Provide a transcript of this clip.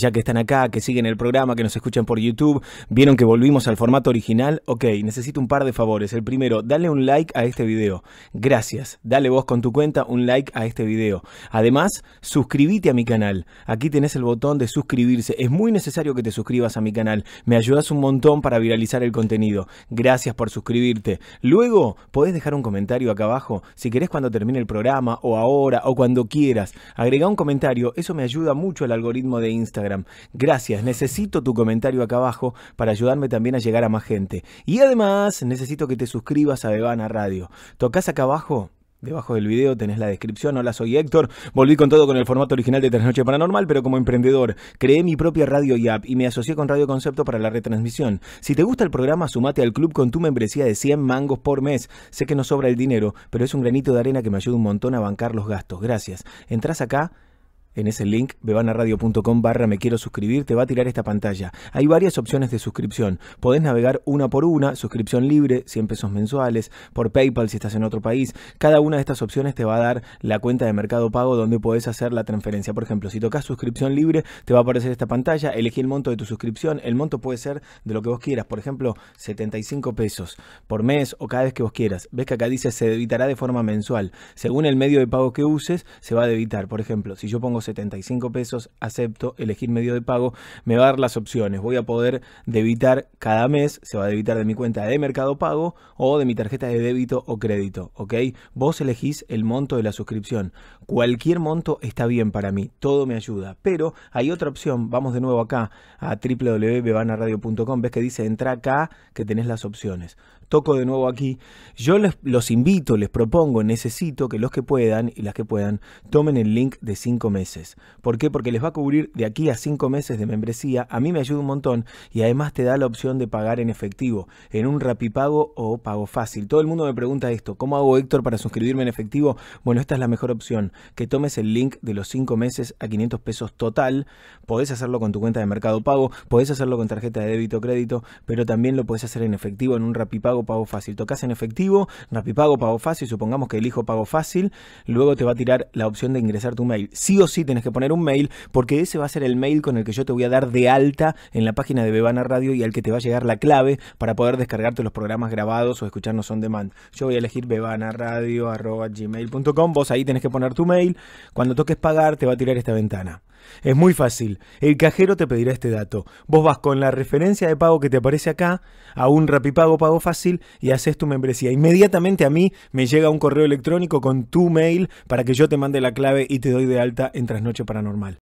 ya que están acá, que siguen el programa, que nos escuchan por YouTube, vieron que volvimos al formato original, ok, necesito un par de favores. El primero, dale un like a este video. Gracias. Dale vos con tu cuenta un like a este video. Además, suscríbete a mi canal. Aquí tenés el botón de suscribirse. Es muy necesario que te suscribas a mi canal. Me ayudas un montón para viralizar el contenido. Gracias por suscribirte. Luego, podés dejar un comentario acá abajo. Si querés cuando termine el programa, o ahora, o cuando quieras. Agrega un comentario. Eso me ayuda mucho al algoritmo de Instagram. Gracias, necesito tu comentario acá abajo para ayudarme también a llegar a más gente. Y además, necesito que te suscribas a Bebana Radio. Tocas acá abajo Debajo del video tenés la descripción. Hola, soy Héctor. Volví con todo con el formato original de Trasnoche Paranormal, pero como emprendedor. Creé mi propia radio y app y me asocié con Radio Concepto para la retransmisión. Si te gusta el programa, sumate al club con tu membresía de 100 mangos por mes. Sé que no sobra el dinero, pero es un granito de arena que me ayuda un montón a bancar los gastos. Gracias. Entrás acá en ese link, bebanaradio.com barra me quiero suscribir, te va a tirar esta pantalla. Hay varias opciones de suscripción. Podés navegar una por una, suscripción libre, 100 pesos mensuales, por PayPal si estás en otro país. Cada una de estas opciones te va a dar la cuenta de mercado pago donde podés hacer la transferencia. Por ejemplo, si tocas suscripción libre, te va a aparecer esta pantalla, elegí el monto de tu suscripción. El monto puede ser de lo que vos quieras, por ejemplo, 75 pesos por mes o cada vez que vos quieras. Ves que acá dice se debitará de forma mensual. Según el medio de pago que uses, se va a debitar. Por ejemplo, si yo pongo 75 pesos, acepto, elegir medio de pago, me va a dar las opciones. Voy a poder debitar cada mes, se va a debitar de mi cuenta de Mercado Pago o de mi tarjeta de débito o crédito, ¿ok? Vos elegís el monto de la suscripción. Cualquier monto está bien para mí, todo me ayuda, pero hay otra opción, vamos de nuevo acá a www.bebanaradio.com, ves que dice entra acá que tenés las opciones toco de nuevo aquí. Yo los invito, les propongo, necesito que los que puedan y las que puedan tomen el link de 5 meses. ¿Por qué? Porque les va a cubrir de aquí a 5 meses de membresía. A mí me ayuda un montón y además te da la opción de pagar en efectivo, en un rapipago o pago fácil. Todo el mundo me pregunta esto, ¿cómo hago Héctor para suscribirme en efectivo? Bueno, esta es la mejor opción, que tomes el link de los 5 meses a 500 pesos total. Podés hacerlo con tu cuenta de mercado pago, podés hacerlo con tarjeta de débito o crédito, pero también lo podés hacer en efectivo en un rapipago Pago, Fácil. Tocas en efectivo, Rapipago, Pago Fácil, supongamos que elijo Pago Fácil, luego te va a tirar la opción de ingresar tu mail. Sí o sí tenés que poner un mail porque ese va a ser el mail con el que yo te voy a dar de alta en la página de Bebana Radio y al que te va a llegar la clave para poder descargarte los programas grabados o escucharnos on demand. Yo voy a elegir bebanaradio.gmail.com, vos ahí tenés que poner tu mail, cuando toques pagar te va a tirar esta ventana. Es muy fácil. El cajero te pedirá este dato. Vos vas con la referencia de pago que te aparece acá a un Rapipago Pago Fácil y haces tu membresía. Inmediatamente a mí me llega un correo electrónico con tu mail para que yo te mande la clave y te doy de alta en Trasnoche Paranormal.